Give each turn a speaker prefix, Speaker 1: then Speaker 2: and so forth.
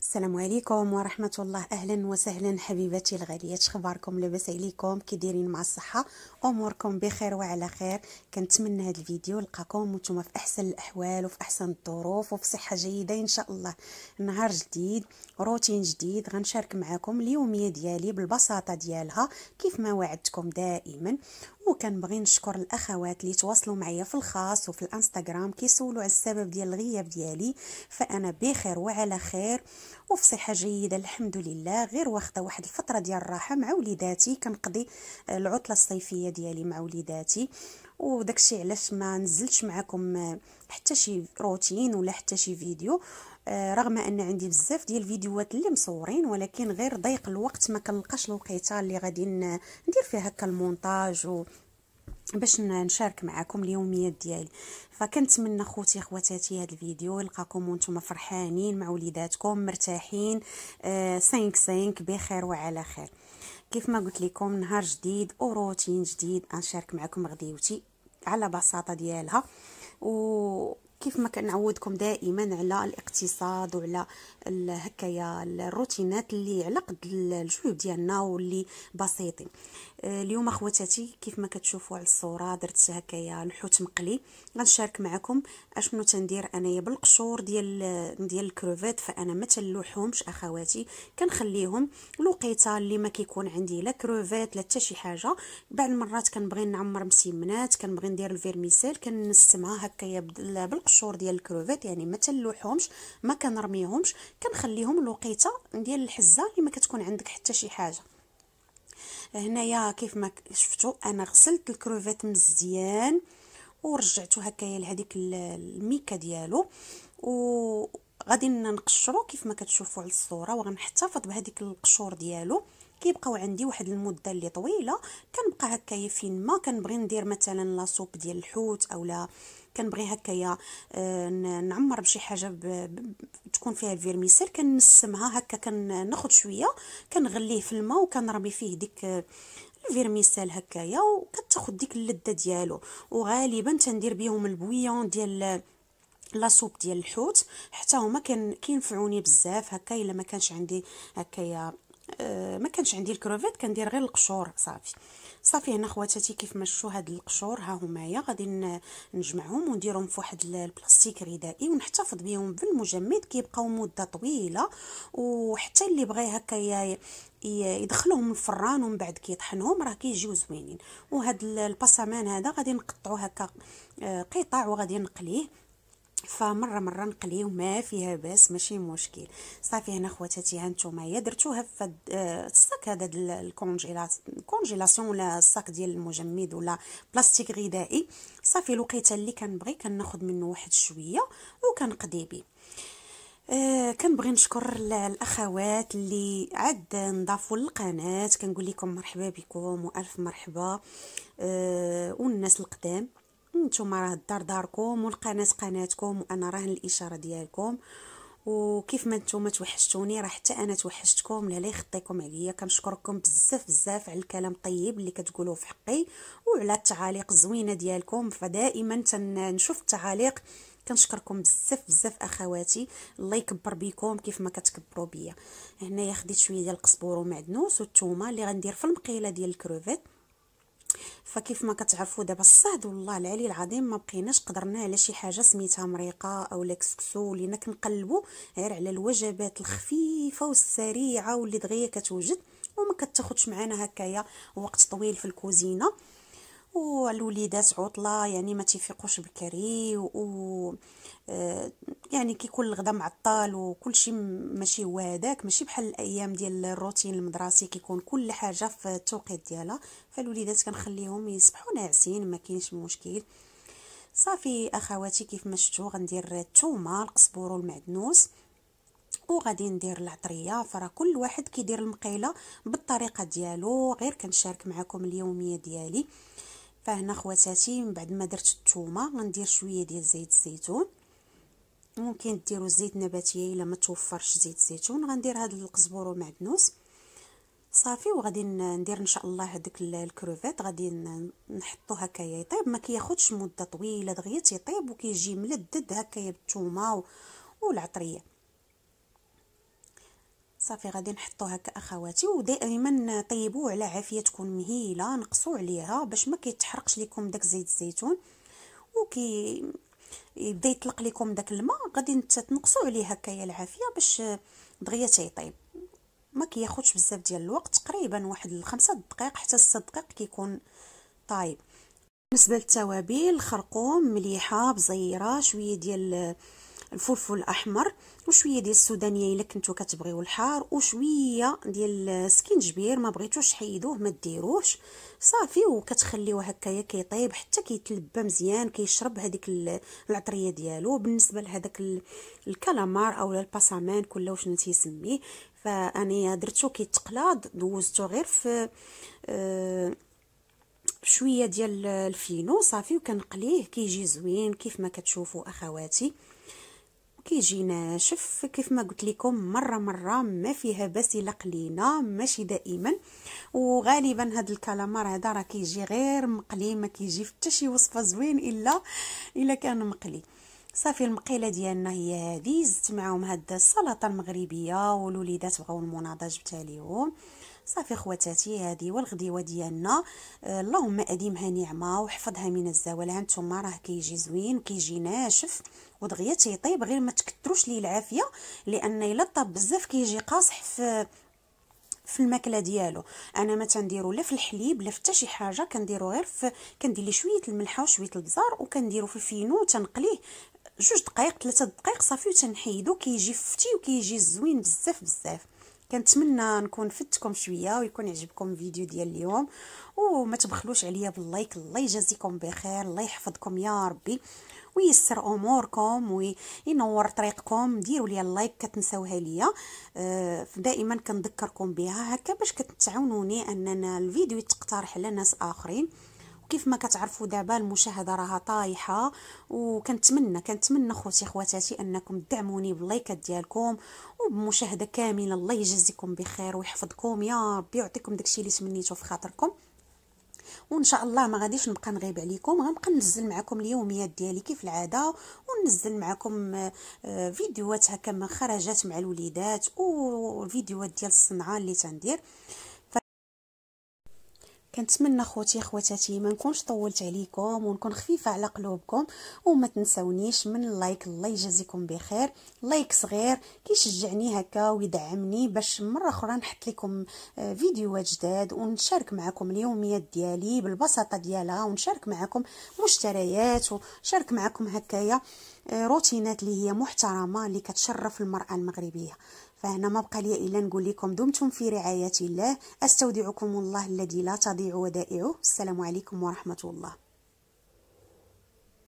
Speaker 1: السلام عليكم ورحمة الله أهلا وسهلا حبيباتي الغاليات شخباركم لاباس عليكم كي دايرين مع الصحة أموركم بخير وعلى خير كنتمنى هذا الفيديو لقاكم وانتم في أحسن الأحوال وفي أحسن الظروف وفي صحة جيدة إن شاء الله نهار جديد روتين جديد غنشارك معكم اليومية ديالي بالبساطة ديالها كيف ما وعدتكم دائما وكنبغي نشكر الاخوات اللي تواصلوا معايا في الخاص وفي الانستغرام كيسولوا على السبب ديال الغياب ديالي فانا بخير وعلى خير وفي صحه جيده الحمد لله غير واخده واحد الفتره ديال الراحه مع وليداتي كنقضي العطله الصيفيه ديالي مع وليداتي وداكشي علاش ما نزلتش معكم آه، حتى شي روتين ولا حتى شي فيديو آه، رغم ان عندي بزاف ديال الفيديوهات اللي مصورين ولكن غير ضيق الوقت ما كنلقاش الوقيته اللي غادي ندير فيها هكا المونتاج و باش نشارك معكم اليوميات ديالي فكنتمنى خوتي خواتاتي هذا الفيديو يلقاكم وانتم فرحانين مع وليداتكم مرتاحين آه، سينك سينك بخير وعلى خير كيف ما قلت لكم نهار جديد وروتين جديد غنشارك معكم غديوتي على بساطه ديالها و كيف ما كنعودكم دائما على الاقتصاد وعلى هكايا الروتينات اللي على قد الجيوب ديالنا واللي بسيطين آه، اليوم اخواتاتي كيف ما كتشوفوا على الصوره درت هكايا الحوت مقلي غنشارك معكم اشنو تندير انايا بالقشور ديال ديال الكروفيت فانا ما تلوحهمش اخواتي كنخليهم لوقيته اللي ما كيكون عندي لا كروفيت لا حتى شي حاجه بعض المرات كنبغي نعمر مسيمنات كنبغي ندير الفيرميسيل كنسمعها هكايا بالقشور القشور ديال الكروفيت يعني ما تلوحهمش ما كنرميهمش كنخليهم لوقيته ديال الحزه اللي ما كتكون عندك حتى شي حاجه هنايا كيف ما شفتوا انا غسلت الكروفيت مزيان ورجعته هكايا لهذيك الميكه ديالو و غادي نقشرو كيف ما كتشوفوا على الصوره وغنحتفظ بهذيك القشور ديالو كيبقاو عندي واحد المده اللي طويله كنبقى هكايا فين ما كنبغي ندير مثلا لا ديال الحوت اولا كنبغي هكايا آه، نعمر بشي حاجه تكون فيها الفيرميسيل كنسمها هكا كناخذ شويه كنغليه في الماء وكنرمي فيه ديك آه، الفيرميسال هكايا وكتاخد ديك اللذه ديالو وغالبا تندير بهم البويون ديال آه، لاصوب ديال الحوت حتى هما كينفعوني بزاف هكا الا ما كانش عندي هكايا آه، ما كانش عندي الكروفيت كندير غير القشور صافي صافي هنا خواتاتي كيف ما شفتوا هاد القشور ها هما غادي نجمعهم ونديرهم في واحد البلاستيك ردائي ونحتفظ بهم بالمجمد كيبقاو مده طويله وحتى اللي بغى هكا يدخلهم الفران ومن بعد كيطحنهم راه كيجيو زوينين وهاد الباسامان هذا غادي نقطعو هكا آه، قطع وغادي نقليه فمره مره نقليو ما فيها باس ماشي مشكل صافي هنا خواتاتي ها نتوما هي درتوها في آه، الصاك هذا الكونجيلاسيون ولا الصاك ديال المجمد ولا بلاستيك غذائي صافي الوقيته اللي كنبغي كناخذ منه واحد شويه وكنقضي به آه كنبغي نشكر الاخوات اللي عاد نضافوا للقناه كنقول لكم مرحبا بكم والف مرحبا آه والناس القدام نتوما راه الدار داركم والقناه قناتكم وانا راه الاشاره ديالكم وكيف ما نتوما توحشتوني راه حتى انا توحشتكم لا يخطيكم عليا كنشكركم بزاف بزاف على الكلام الطيب اللي كتقولوه في حقي وعلى التعاليق الزوينه ديالكم فدائما تنشوف التعاليق كنشكركم بزاف بزاف اخواتي الله يكبر بكم كيف ما كتكبروا بيا هنايا خديت شويه ديال القزبور ومعدنوس والثومه اللي غندير في المقيله ديال الكروفيت فكيف ما كتعرفوا دابا الصاد والله العلي العظيم ما بقيناش قدرنا على شي حاجه سميتها مريقه او لاكسكسو ولينا كنقلبوا غير على الوجبات الخفيفه والسريعه واللي دغيا كتوجد وما كتاخذش معانا هكايا وقت طويل في الكوزينه والوليدات عطله يعني ما تيفيقوش بكري و آه، يعني كيكون الغدا معطل وكل شيء ماشي هو هذاك ماشي بحال الايام ديال الروتين المدرسي كيكون كل حاجه في التوقيت ديالها فالوليدات كنخليهم يصبحوا ناعسين ما كاينش مشكل صافي اخواتي كيف ما شفتوا غندير الثومه القزبر والمعدنوس وغادي ندير العطريه فراه كل واحد كيدير المقيله بالطريقه ديالو غير كنشارك معكم اليوميه ديالي فهنا خواتاتي من بعد ما درت الثومه غندير شويه ديال زيت الزيتون ممكن ديروا زيت نباتيه الا ما توفرش زيت الزيتون غندير هاد القزبور ومعدنوس صافي وغادي ندير ان شاء الله هذيك الكروفيت غادي نحطو هكايا يطيب ما كياخذش مده طويله دغيا تيطيب وكيجي ملدد هكايا بالثومه والعطريه صافي غادي نحطو هكا اخواتي ودائما طيبوه على عافيه تكون مهيله نقصوا عليها باش ما كيتحرقش لكم داك زيت الزيتون وكي يبدا يطلق لكم داك الماء غادي تنقصوا عليه هكايا العافيه باش آه، دغيا تيطيب ما كياخذش بزاف ديال الوقت تقريبا واحد الخمسة دقائق حتى 6 دقائق كيكون طايب بالنسبه للتوابل الخرقوم مليحه بزيره شويه ديال آه، الفلفل الاحمر وشويه ديال السودانيه الا كنتو كتبغيو الحار وشويه ديال السكينجبير ما بغيتوش حيدوه ما ديروش صافي وكتخليوه هكايا كيطيب حتى كيتلبى مزيان كيشرب هذيك العطريه ديالو بالنسبه لهذاك الكالامار اولا الباسامان كلا واش يسميه فانا درتو كيتقلاض دوزتو غير في أه شويه ديال الفينو صافي وكنقليه كيجي زوين كيف ما كتشوفوا اخواتي كيجي ناشف كيف ما قلت لكم مره مره ما فيها بس لقلينا ماشي دائما وغالبا هذا الكالامار هذا راه كيجي غير مقلي ما كيجي حتى شي وصفه زوين الا الا كان مقلي صافي المقيله ديالنا هي هذه زدت معاهم هاد السلطه المغربيه والوليدات بغاو المناضه جبتها ليهم صافي خواتاتي هذه والغديوه ديالنا آه، اللهم اديمها نعمه وحفظها من الزوال هانتوما راه كيجي زوين وكيجي ناشف ودغيا تيطيب غير ما تكثروش ليه العافيه لان الا طاب بزاف كيجي قاصح في في الماكله ديالو انا ما تنديرو لا في الحليب لا في شي حاجه كنديرو غير في كندير ليه شويه الملحه وشويه البزار وكنديرو في الفينو تنقليه جوج دقائق ثلاثة دقائق صافي وتنحيدو كيجي فتي وكيجي زوين بزاف بزاف كنتمنى نكون فدتكم شويه ويكون عجبكم الفيديو ديال اليوم وما تبخلوش عليا باللايك الله يجازيكم بخير الله يحفظكم يا ربي ويسر اموركم وينور طريقكم ديروا لي اللايك كتنساوها ليا آه، دائما كنذكركم بها هكا باش كتعاونوني اننا الفيديو يتقترح على ناس اخرين وكيف ما كتعرفوا دابا المشاهده راها طايحه وكنتمنى كنتمنى خوتي خواتاتي انكم تدعموني باللايكات ديالكم وبمشاهده كامله الله يجزيكم بخير ويحفظكم يا ربي يعطيكم داكشي اللي تمنيتو في خاطركم وان شاء الله ما غاديش نبقى نغيب عليكم غنبقى ننزل معكم اليوميات ديالي كيف العاده وننزل معكم آه، فيديوهات هكا من خرجات مع الوليدات وفيديوهات ديال الصنعه اللي تندير كنتمنى خوتي خواتاتي ما نكونش طولت عليكم ونكون خفيفه على قلوبكم وما تنسونيش من اللايك الله يجازيكم بخير لايك صغير كيشجعني هكا ويدعمني باش مره اخرى نحط لكم آه، فيديوهات جداد ونشارك معكم اليوميات ديالي بالبساطه ديالها ونشارك معكم مشتريات ونشارك معكم هكايا آه، روتينات اللي هي محترمه اللي كتشرف المراه المغربيه فهنا ما بقى لي الا نقول لكم دمتم في رعايه الله استودعكم الله الذي لا تضيع ودائعه السلام عليكم ورحمه الله